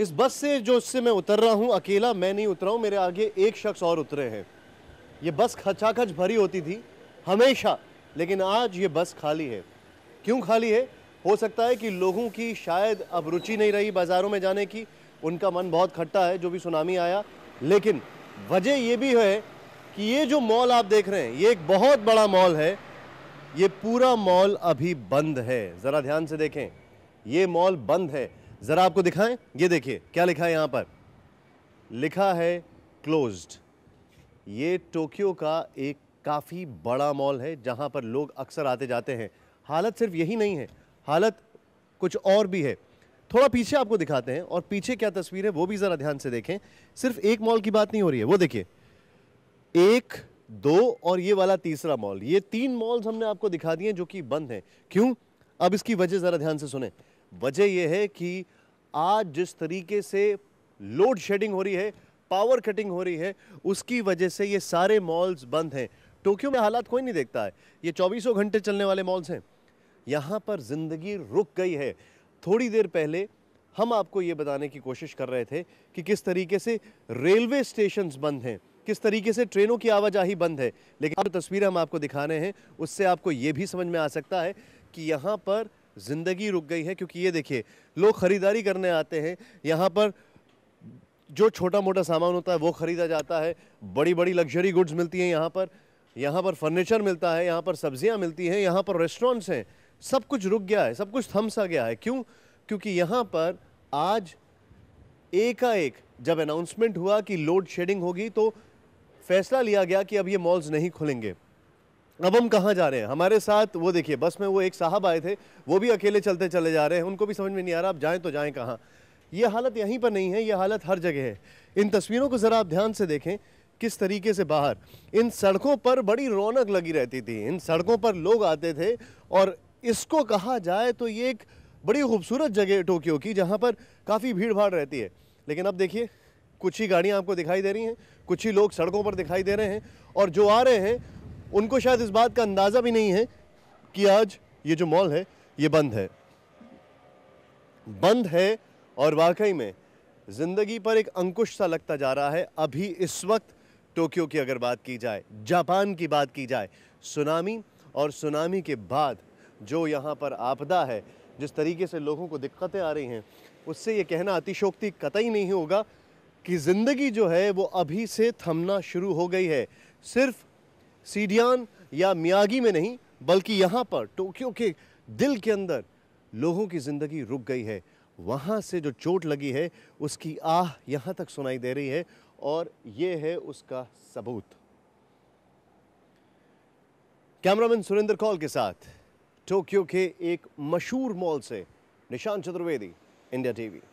इस बस से जो इससे मैं उतर रहा हूँ अकेला मैं नहीं उतरा हूँ मेरे आगे एक शख्स और उतरे हैं ये बस खचाखच भरी होती थी हमेशा लेकिन आज ये बस खाली है क्यों खाली है हो सकता है कि लोगों की शायद अब रुचि नहीं रही बाज़ारों में जाने की उनका मन बहुत खट्टा है जो भी सुनामी आया लेकिन वजह ये भी है कि ये जो मॉल आप देख रहे हैं ये एक बहुत बड़ा मॉल है ये पूरा मॉल अभी बंद है ज़रा ध्यान से देखें ये मॉल बंद है ज़रा आपको दिखाएं ये देखिए क्या लिखा है यहां पर लिखा है क्लोज्ड ये टोक्यो का एक काफ़ी बड़ा मॉल है जहां पर लोग अक्सर आते जाते हैं हालत सिर्फ यही नहीं है हालत कुछ और भी है थोड़ा पीछे आपको दिखाते हैं और पीछे क्या तस्वीर है वो भी ज़रा ध्यान से देखें सिर्फ एक मॉल की बात नहीं हो रही है वो देखिए एक दो और ये वाला तीसरा मॉल ये तीन मॉल्स हमने आपको दिखा दिए जो कि बंद हैं क्यों अब इसकी वजह ज़रा ध्यान से सुने वजह यह है कि आज जिस तरीके से लोड शेडिंग हो रही है पावर कटिंग हो रही है उसकी वजह से ये सारे मॉल्स बंद हैं टोक्यो में हालात कोई नहीं देखता है ये चौबीसों घंटे चलने वाले मॉल्स हैं यहाँ पर ज़िंदगी रुक गई है थोड़ी देर पहले हम आपको ये बताने की कोशिश कर रहे थे कि किस तरीके से रेलवे स्टेशन बंद हैं किस तरीके से ट्रेनों की आवाजाही बंद है लेकिन जो तस्वीरें हम आपको दिखा रहे हैं उससे आपको ये भी समझ में आ सकता है कि यहाँ पर ज़िंदगी रुक गई है क्योंकि ये देखिए लोग ख़रीदारी करने आते हैं यहाँ पर जो छोटा मोटा सामान होता है वो ख़रीदा जाता है बड़ी बड़ी लग्जरी गुड्स मिलती हैं यहाँ पर यहाँ पर फर्नीचर मिलता है यहाँ पर सब्जियाँ मिलती हैं यहाँ पर रेस्टोरेंट्स हैं सब कुछ रुक गया है सब कुछ थम सा गया है क्यों क्योंकि यहाँ पर आज एकाएक जब अनाउंसमेंट हुआ कि लोड शेडिंग होगी तो फैसला लिया गया कि अब ये मॉल्स नहीं खुलेंगे अब हम कहाँ जा रहे हैं हमारे साथ वो देखिए बस में वो एक साहब आए थे वो भी अकेले चलते चले जा रहे हैं उनको भी समझ में नहीं आ रहा आप जाएँ तो जाएँ कहाँ ये हालत यहीं पर नहीं है ये हालत हर जगह है इन तस्वीरों को ज़रा आप ध्यान से देखें किस तरीके से बाहर इन सड़कों पर बड़ी रौनक लगी रहती थी इन सड़कों पर लोग आते थे और इसको कहा जाए तो ये एक बड़ी खूबसूरत जगह टोक्यो की जहाँ पर काफ़ी भीड़ भाड़ रहती है लेकिन अब देखिए कुछ ही गाड़ियाँ आपको दिखाई दे रही हैं कुछ ही लोग सड़कों पर दिखाई दे रहे हैं और जो आ रहे हैं उनको शायद इस बात का अंदाज़ा भी नहीं है कि आज ये जो मॉल है ये बंद है बंद है और वाकई में ज़िंदगी पर एक अंकुश सा लगता जा रहा है अभी इस वक्त टोक्यो की अगर बात की जाए जापान की बात की जाए सुनामी और सुनामी के बाद जो यहाँ पर आपदा है जिस तरीके से लोगों को दिक्कतें आ रही हैं उससे ये कहना अतिशोक्ति कतई नहीं होगा कि ज़िंदगी जो है वो अभी से थमना शुरू हो गई है सिर्फ़ सीडियान या मियागी में नहीं बल्कि यहाँ पर टोक्यो के दिल के अंदर लोगों की ज़िंदगी रुक गई है वहाँ से जो चोट लगी है उसकी आह यहाँ तक सुनाई दे रही है और ये है उसका सबूत कैमरामैन सुरेंद्र कौल के साथ टोक्यो के एक मशहूर मॉल से निशान चतुर्वेदी इंडिया टीवी